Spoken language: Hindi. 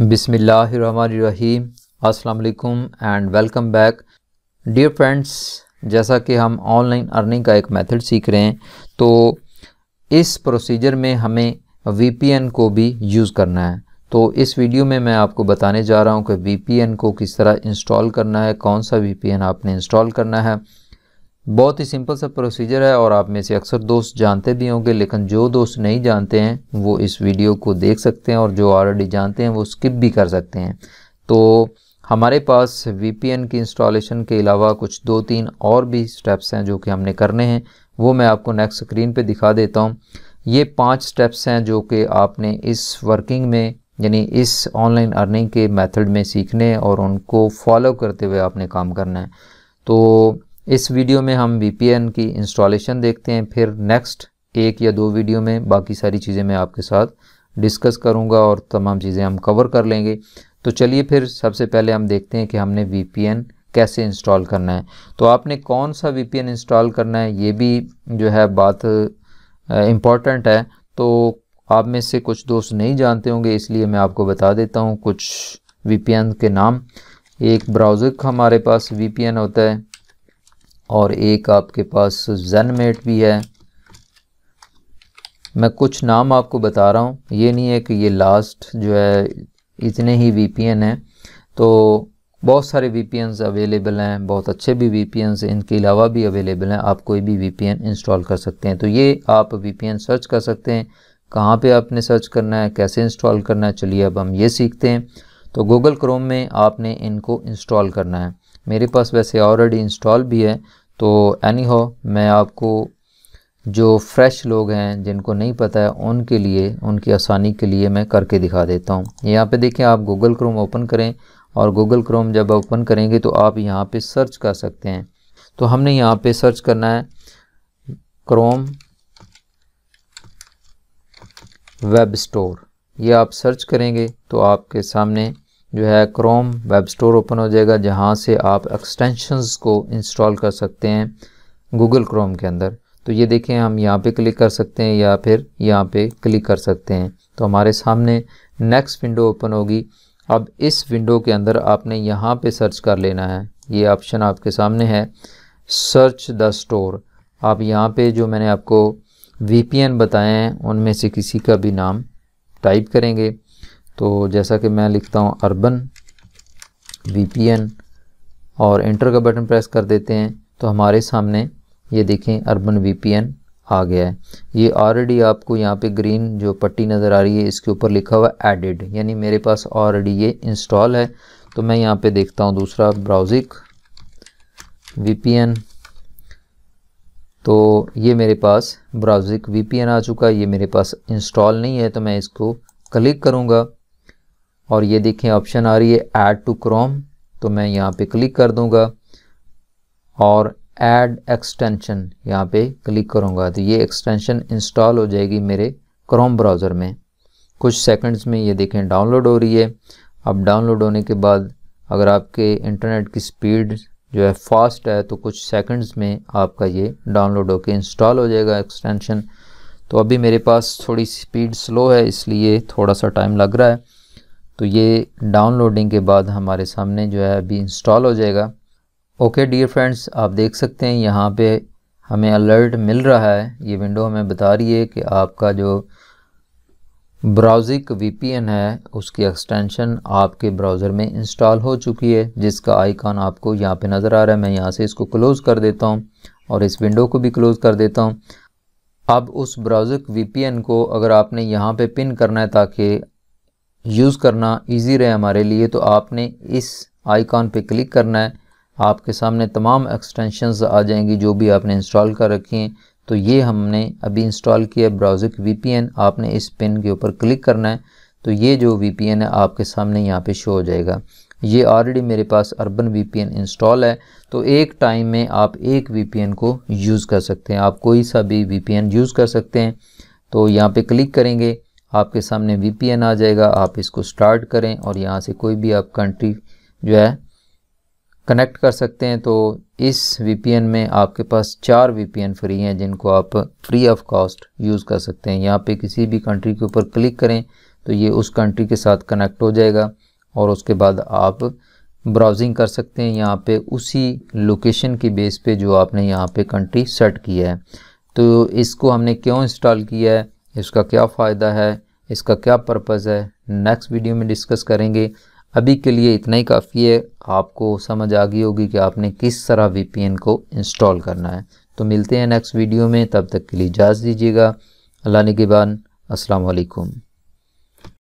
बिसमीम अस्सलाम and welcome back dear friends जैसा कि हम ऑनलाइन अर्निंग का एक मेथड सीख रहे हैं तो इस प्रोसीजर में हमें वीपीएन को भी यूज़ करना है तो इस वीडियो में मैं आपको बताने जा रहा हूं कि वीपीएन को किस तरह इंस्टॉल करना है कौन सा वीपीएन आपने इंस्टॉल करना है बहुत ही सिंपल सा प्रोसीजर है और आप में से अक्सर दोस्त जानते भी होंगे लेकिन जो दोस्त नहीं जानते हैं वो इस वीडियो को देख सकते हैं और जो ऑलरेडी जानते हैं वो स्किप भी कर सकते हैं तो हमारे पास वी की इंस्टॉलेशन के अलावा कुछ दो तीन और भी स्टेप्स हैं जो कि हमने करने हैं वो मैं आपको नेक्स्ट स्क्रीन पे दिखा देता हूँ ये पांच स्टेप्स हैं जो कि आपने इस वर्किंग में यानी इस ऑनलाइन अर्निंग के मेथड में सीखने और उनको फॉलो करते हुए आपने काम करना है तो इस वीडियो में हम वी की इंस्टॉलेशन देखते हैं फिर नेक्स्ट एक या दो वीडियो में बाकी सारी चीज़ें मैं आपके साथ डिस्कस करूँगा और तमाम चीज़ें हम कवर कर लेंगे तो चलिए फिर सबसे पहले हम देखते हैं कि हमने वी कैसे इंस्टॉल करना है तो आपने कौन सा वी इंस्टॉल करना है ये भी जो है बात इम्पॉर्टेंट है तो आप में से कुछ दोस्त नहीं जानते होंगे इसलिए मैं आपको बता देता हूँ कुछ वी के नाम एक ब्राउज़र हमारे पास वी होता है और एक आपके पास मेट भी है मैं कुछ नाम आपको बता रहा हूँ ये नहीं है कि ये लास्ट जो है इतने ही वी हैं तो बहुत सारे वी अवेलेबल हैं बहुत अच्छे भी वी हैं इनके अलावा भी अवेलेबल हैं आप कोई भी वी इंस्टॉल कर सकते हैं तो ये आप वी सर्च कर सकते हैं कहाँ पे आपने सर्च करना है कैसे इंस्टॉल करना है चलिए अब हम ये सीखते हैं तो गूगल क्रोम में आपने इनको इंस्टॉल करना है मेरे पास वैसे ऑलरेडी इंस्टॉल भी है तो एनी हो मैं आपको जो फ्रेश लोग हैं जिनको नहीं पता है उनके लिए उनकी आसानी के लिए मैं करके दिखा देता हूँ यहाँ पे देखें आप गूगल क्रोम ओपन करें और गूगल क्रोम जब ओपन करेंगे तो आप यहाँ पे सर्च कर सकते हैं तो हमने यहाँ पे सर्च करना है क्रोम वेब स्टोर ये आप सर्च करेंगे तो आपके सामने जो है क्रोम वेब स्टोर ओपन हो जाएगा जहाँ से आप एक्सटेंशंस को इंस्टॉल कर सकते हैं गूगल क्रोम के अंदर तो ये देखें हम यहाँ पे क्लिक कर सकते हैं या फिर यहाँ पे क्लिक कर सकते हैं तो हमारे सामने नेक्स्ट विंडो ओपन होगी अब इस विंडो के अंदर आपने यहाँ पे सर्च कर लेना है ये ऑप्शन आपके सामने है सर्च द स्टोर आप यहाँ पर जो मैंने आपको वी बताए हैं उनमें से किसी का भी नाम टाइप करेंगे तो जैसा कि मैं लिखता हूँ अर्बन वी और इंटर का बटन प्रेस कर देते हैं तो हमारे सामने ये देखें अर्बन वी आ गया है ये ऑलरेडी आपको यहाँ पे ग्रीन जो पट्टी नज़र आ रही है इसके ऊपर लिखा हुआ एडिड यानी मेरे पास ऑलरेडी ये इंस्टॉल है तो मैं यहाँ पे देखता हूँ दूसरा ब्राउजिक वी तो ये मेरे पास ब्राउजिक वी आ चुका है ये मेरे पास इंस्टॉल नहीं है तो मैं इसको क्लिक करूँगा और ये देखें ऑप्शन आ रही है ऐड टू क्रोम तो मैं यहाँ पे क्लिक कर दूँगा और ऐड एक्सटेंशन यहाँ पे क्लिक करूँगा तो ये एक्सटेंशन इंस्टॉल हो जाएगी मेरे क्रोम ब्राउज़र में कुछ सेकंड्स में ये देखें डाउनलोड हो रही है अब डाउनलोड होने के बाद अगर आपके इंटरनेट की स्पीड जो है फास्ट है तो कुछ सेकंड्स में आपका ये डाउनलोड होकर इंस्टॉल हो जाएगा एक्सटेंशन तो अभी मेरे पास थोड़ी स्पीड स्लो है इसलिए थोड़ा सा टाइम लग रहा है तो ये डाउनलोडिंग के बाद हमारे सामने जो है अभी इंस्टॉल हो जाएगा ओके डियर फ्रेंड्स आप देख सकते हैं यहाँ पे हमें अलर्ट मिल रहा है ये विंडो हमें बता रही है कि आपका जो ब्राउजिक वीपीएन है उसकी एक्सटेंशन आपके ब्राउज़र में इंस्टॉल हो चुकी है जिसका आइकॉन आपको यहाँ पे नज़र आ रहा है मैं यहाँ से इसको क्लोज़ कर देता हूँ और इस विंडो को भी क्लोज़ कर देता हूँ अब उस ब्राउज़िक वी को अगर आपने यहाँ पे पिन करना है ताकि यूज़ करना इजी रहे हमारे लिए तो आपने इस आइकॉन पे क्लिक करना है आपके सामने तमाम एक्सटेंशंस आ जाएंगी जो भी आपने इंस्टॉल कर रखी हैं तो ये हमने अभी इंस्टॉल किया है ब्राउजिक वी आपने इस पिन के ऊपर क्लिक करना है तो ये जो वी है आपके सामने यहाँ पे शो हो जाएगा ये ऑलरेडी मेरे पास अर्बन वी इंस्टॉल है तो एक टाइम में आप एक वी को यूज़ कर सकते हैं आप कोई सा भी वी यूज़ कर सकते हैं तो यहाँ पे क्लिक करेंगे आपके सामने वी आ जाएगा आप इसको स्टार्ट करें और यहाँ से कोई भी आप कंट्री जो है कनेक्ट कर सकते हैं तो इस वी में आपके पास चार वी फ्री हैं जिनको आप फ्री ऑफ कॉस्ट यूज़ कर सकते हैं यहाँ पे किसी भी कंट्री के ऊपर क्लिक करें तो ये उस कंट्री के साथ कनेक्ट हो जाएगा और उसके बाद आप ब्राउजिंग कर सकते हैं यहाँ पे उसी लोकेशन की बेस पे जो आपने यहाँ पे कंट्री सेट किया है तो इसको हमने क्यों इंस्टॉल किया है इसका क्या फ़ायदा है इसका क्या पर्पज़ है नेक्स्ट वीडियो में डिस्कस करेंगे अभी के लिए इतना ही काफ़ी है आपको समझ आ गई होगी कि आपने किस तरह वी को इंस्टॉल करना है तो मिलते हैं नेक्स्ट वीडियो में तब तक के लिए इजाज़ दीजिएगा अल्लाह बाद असलकम